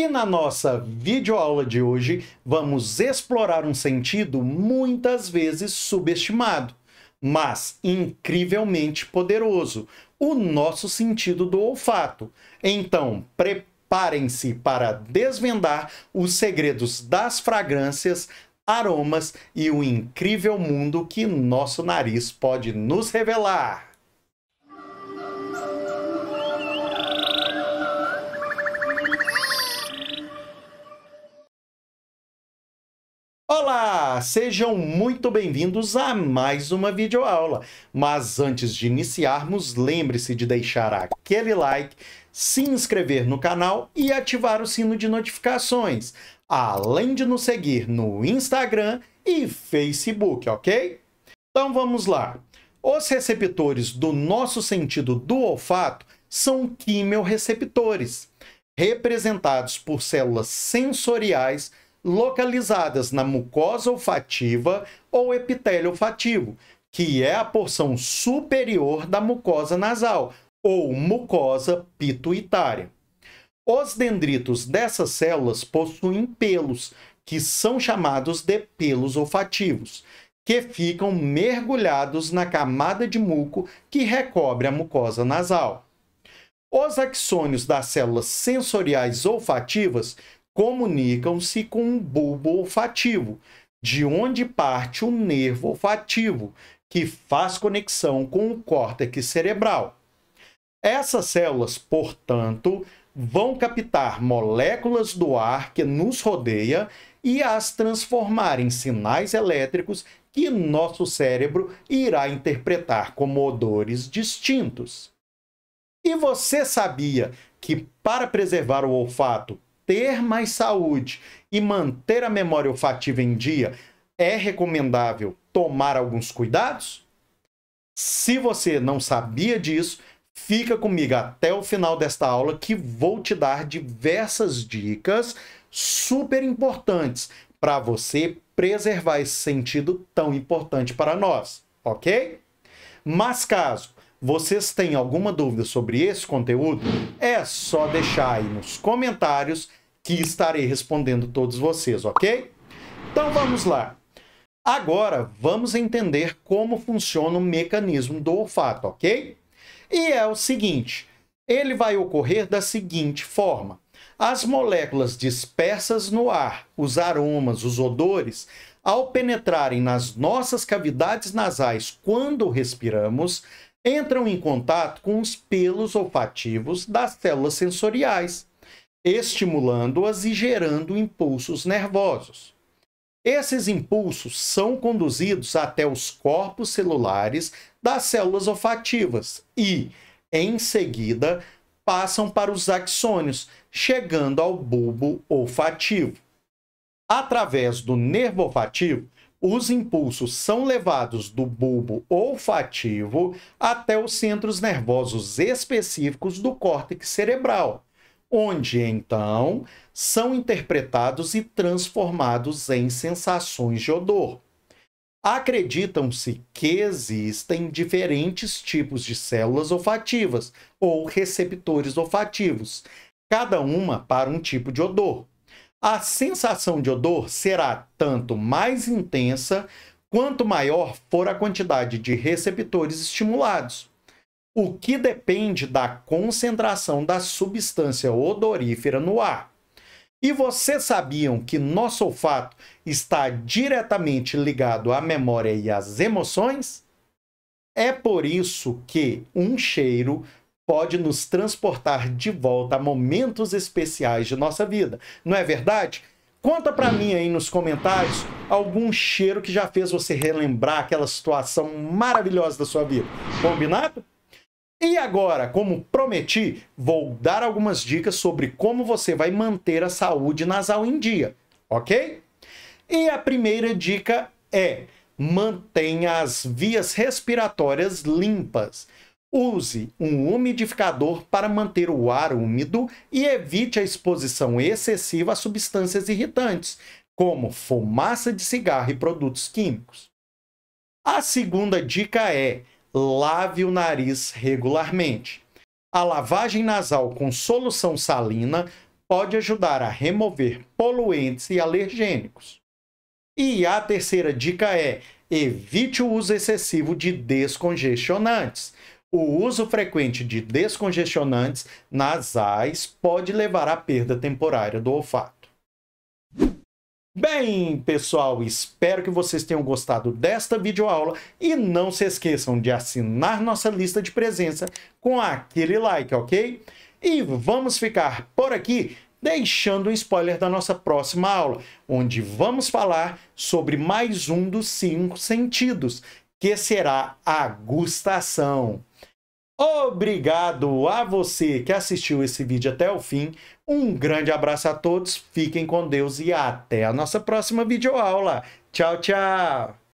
E na nossa videoaula de hoje, vamos explorar um sentido muitas vezes subestimado, mas incrivelmente poderoso, o nosso sentido do olfato. Então, preparem-se para desvendar os segredos das fragrâncias, aromas e o incrível mundo que nosso nariz pode nos revelar. Olá, sejam muito bem-vindos a mais uma videoaula. Mas antes de iniciarmos, lembre-se de deixar aquele like, se inscrever no canal e ativar o sino de notificações, além de nos seguir no Instagram e Facebook, ok? Então vamos lá. Os receptores do nosso sentido do olfato são quimiorreceptores, representados por células sensoriais localizadas na mucosa olfativa ou epitélio olfativo, que é a porção superior da mucosa nasal ou mucosa pituitária. Os dendritos dessas células possuem pelos, que são chamados de pelos olfativos, que ficam mergulhados na camada de muco que recobre a mucosa nasal. Os axônios das células sensoriais olfativas comunicam-se com um bulbo olfativo, de onde parte o nervo olfativo, que faz conexão com o córtex cerebral. Essas células, portanto, vão captar moléculas do ar que nos rodeia e as transformar em sinais elétricos que nosso cérebro irá interpretar como odores distintos. E você sabia que para preservar o olfato ter mais saúde e manter a memória olfativa em dia, é recomendável tomar alguns cuidados? Se você não sabia disso, fica comigo até o final desta aula que vou te dar diversas dicas super importantes para você preservar esse sentido tão importante para nós, ok? Mas caso vocês tenham alguma dúvida sobre esse conteúdo, é só deixar aí nos comentários que estarei respondendo todos vocês, ok? Então vamos lá. Agora vamos entender como funciona o mecanismo do olfato, ok? E é o seguinte: ele vai ocorrer da seguinte forma. As moléculas dispersas no ar, os aromas, os odores, ao penetrarem nas nossas cavidades nasais quando respiramos, entram em contato com os pelos olfativos das células sensoriais, estimulando-as e gerando impulsos nervosos. Esses impulsos são conduzidos até os corpos celulares das células olfativas e, em seguida, passam para os axônios, chegando ao bulbo olfativo. Através do nervo olfativo, os impulsos são levados do bulbo olfativo até os centros nervosos específicos do córtex cerebral, onde então são interpretados e transformados em sensações de odor. Acreditam-se que existem diferentes tipos de células olfativas ou receptores olfativos, cada uma para um tipo de odor. A sensação de odor será tanto mais intensa quanto maior for a quantidade de receptores estimulados o que depende da concentração da substância odorífera no ar. E vocês sabiam que nosso olfato está diretamente ligado à memória e às emoções? É por isso que um cheiro pode nos transportar de volta a momentos especiais de nossa vida. Não é verdade? Conta para mim aí nos comentários algum cheiro que já fez você relembrar aquela situação maravilhosa da sua vida. Combinado? E agora, como prometi, vou dar algumas dicas sobre como você vai manter a saúde nasal em dia, ok? E a primeira dica é: mantenha as vias respiratórias limpas. Use um umidificador para manter o ar úmido e evite a exposição excessiva a substâncias irritantes, como fumaça de cigarro e produtos químicos. A segunda dica é: lave o nariz regularmente. A lavagem nasal com solução salina pode ajudar a remover poluentes e alergênicos. E a terceira dica é: evite o uso excessivo de descongestionantes. O uso frequente de descongestionantes nasais pode levar à perda temporária do olfato. Bem, pessoal, espero que vocês tenham gostado desta videoaula e não se esqueçam de assinar nossa lista de presença com aquele like, ok? E vamos ficar por aqui deixando um spoiler da nossa próxima aula, onde vamos falar sobre mais um dos cinco sentidos, que será a gustação. Obrigado a você que assistiu esse vídeo até o fim. Um grande abraço a todos, fiquem com Deus e até a nossa próxima videoaula. Tchau, tchau!